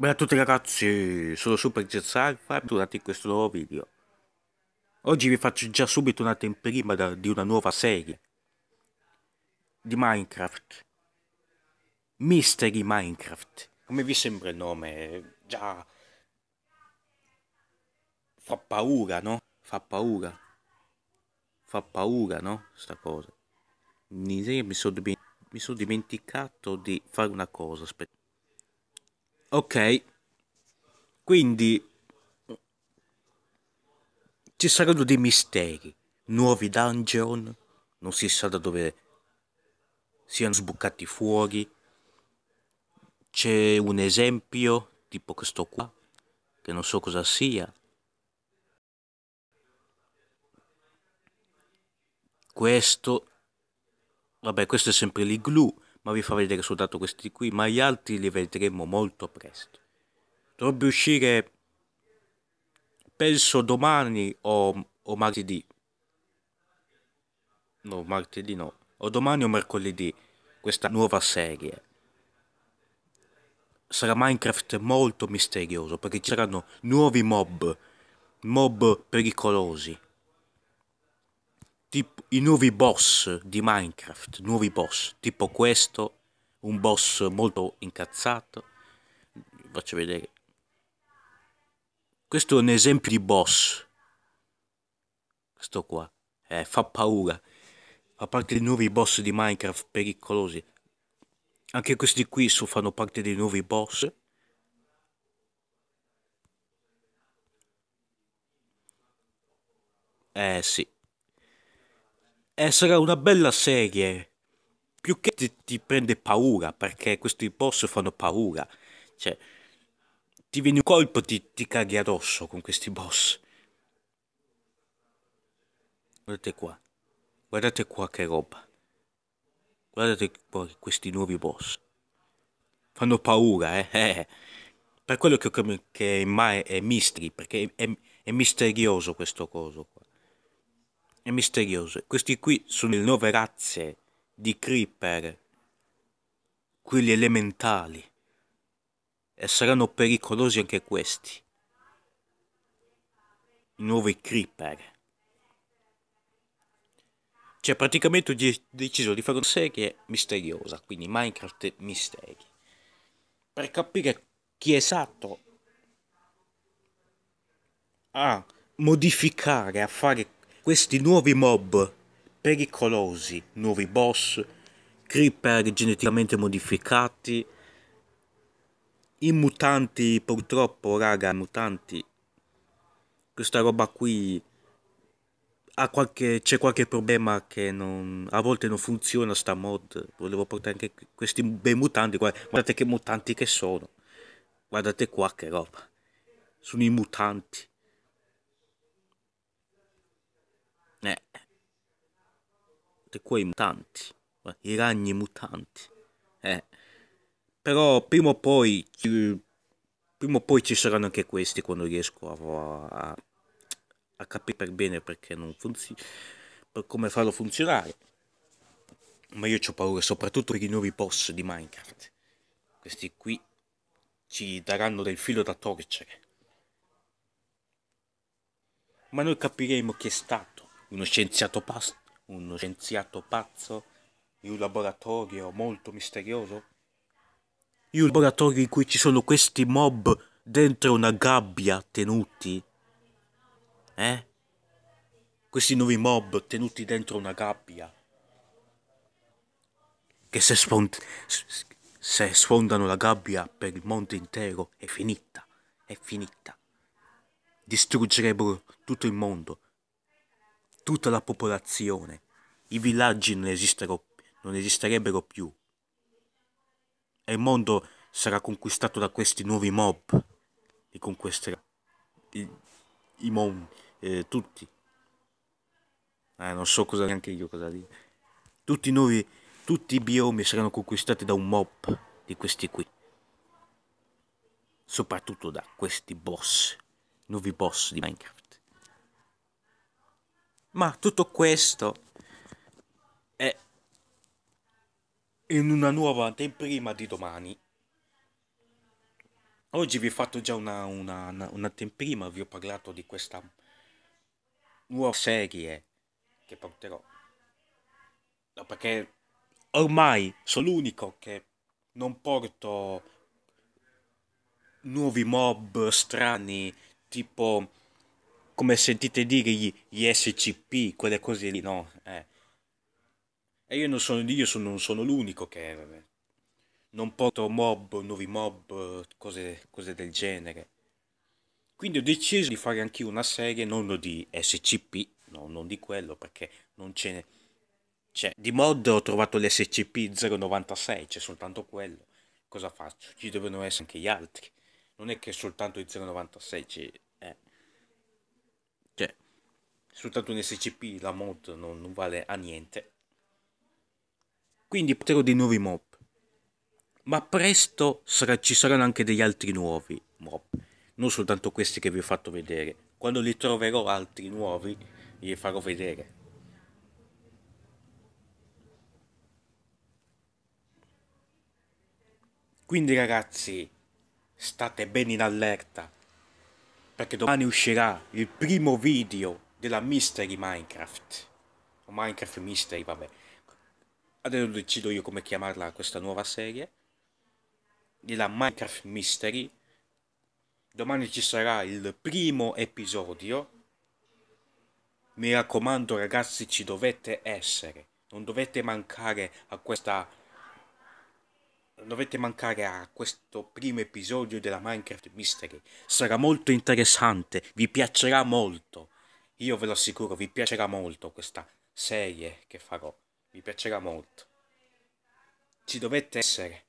Bella a tutti ragazzi, sono Super Jazz Alpha e bentornati in questo nuovo video. Oggi vi faccio già subito una temprima da, di una nuova serie di Minecraft. Mystery Minecraft. Come vi sembra il nome? Già... Fa paura, no? Fa paura. Fa paura, no? Sta cosa. Mi sono dimenticato di fare una cosa, aspetta. Ok, quindi ci saranno dei misteri, nuovi dungeon, non si sa da dove siano sbucati fuori. C'è un esempio, tipo questo qua, che non so cosa sia. Questo, vabbè, questo è sempre l'iglu ma vi fa vedere soltanto questi qui, ma gli altri li vedremo molto presto. Dovrebbe uscire, penso domani o, o martedì. No, martedì no. O domani o mercoledì questa nuova serie. Sarà Minecraft molto misterioso perché ci saranno nuovi mob, mob pericolosi tipo, i nuovi boss di Minecraft, nuovi boss, tipo questo, un boss molto incazzato. Vi faccio vedere. Questo è un esempio di boss. Questo qua. Eh, fa paura. Fa parte dei nuovi boss di Minecraft pericolosi. Anche questi qui so, fanno parte dei nuovi boss. Eh sì eh, sarà una bella serie. Più che ti, ti, prende paura, perché questi boss fanno paura. Cioè, ti viene un colpo, ti, ti caghi addosso con questi boss. Guardate qua. Guardate qua che roba. Guardate qua questi nuovi boss. Fanno paura, eh. eh. Per quello che, che, è, è misteri, perché è, è, è misterioso questo coso qua e misteriose. Questi qui sono le nuove razze di creeper, quelli elementali, e saranno pericolosi anche questi. I nuovi creeper. Cioè, praticamente ho deciso di fare una serie misteriosa, quindi Minecraft Misteri, per capire chi esatto a modificare, a fare questi nuovi mob pericolosi, nuovi boss, creeper geneticamente modificati, i mutanti purtroppo raga, i mutanti, questa roba qui qualche, c'è qualche problema che non, a volte non funziona sta mod, volevo portare anche questi bei mutanti, guardate che mutanti che sono, guardate qua che roba, sono i mutanti. tutti quei mutanti, eh, i ragni mutanti. Eh. Però prima o poi ci, prima o poi ci saranno anche questi quando riesco a, a, a capire per bene perché non funziona, per come farlo funzionare. Ma io ho paura, soprattutto per i nuovi boss di Minecraft. Questi qui ci daranno del filo da torcere. Ma noi capiremo chi è stato uno scienziato pasto uno scienziato pazzo in un laboratorio molto misterioso? In un laboratorio in cui ci sono questi mob dentro una gabbia tenuti? Eh? Questi nuovi mob tenuti dentro una gabbia che se, sfond- se sfondano la gabbia per il mondo intero è finita, è finita. Distruggerebbero tutto il mondo, tutta la popolazione. I villaggi non, non esisterebbero più. E il mondo sarà conquistato da questi nuovi mob. Li conquisterà. I, i mon, eh, tutti. Eh, non so cosa neanche io cosa dire. Tutti i nuovi, tutti i biomi saranno conquistati da un mob di questi qui. Soprattutto da questi boss, nuovi boss di Minecraft. Ma tutto questo è in una nuova anteprima di domani. Oggi vi ho fatto già una, una, un'anteprima, vi ho parlato di questa nuova serie che porterò. No, perché ormai sono l'unico che non porto nuovi mob strani tipo come sentite dire gli, gli SCP, quelle cose lì, no? Eh. E io non sono, io sono, non sono l'unico che vabbè, non porto mob, nuovi mob, cose, cose del genere. Quindi ho deciso di fare anche una serie, non di SCP, no, non di quello, perché non ce n'è. Cioè, di mod ho trovato l'SCP-096, c'è soltanto quello. Cosa faccio? Ci devono essere anche gli altri. Non è che soltanto il 096 c'è soltanto un SCP, la mod non, non vale a niente. Quindi porterò dei nuovi mob. Ma presto sarà, ci saranno anche degli altri nuovi mob. Non soltanto questi che vi ho fatto vedere. Quando li troverò altri nuovi, li farò vedere. Quindi ragazzi, state ben in allerta, perché domani uscirà il primo video della mystery Minecraft, o Minecraft Mystery, vabbè. Adesso decido io come chiamarla questa nuova serie, della Minecraft Mystery. Domani ci sarà il primo episodio. Mi raccomando ragazzi, ci dovete essere. Non dovete mancare a questa dovete mancare a questo primo episodio della Minecraft Mystery. Sarà molto interessante, vi piacerà molto. Io ve lo assicuro, vi piacerà molto questa serie che farò. Vi piacerà molto. Ci dovete essere.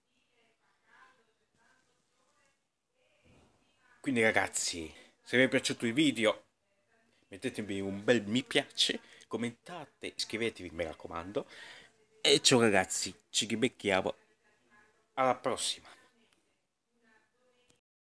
Quindi ragazzi, se vi è piaciuto il video, mettetemi un bel mi piace, commentate, iscrivetevi, mi raccomando. E ciao ragazzi, ci ribecchiamo alla prossima.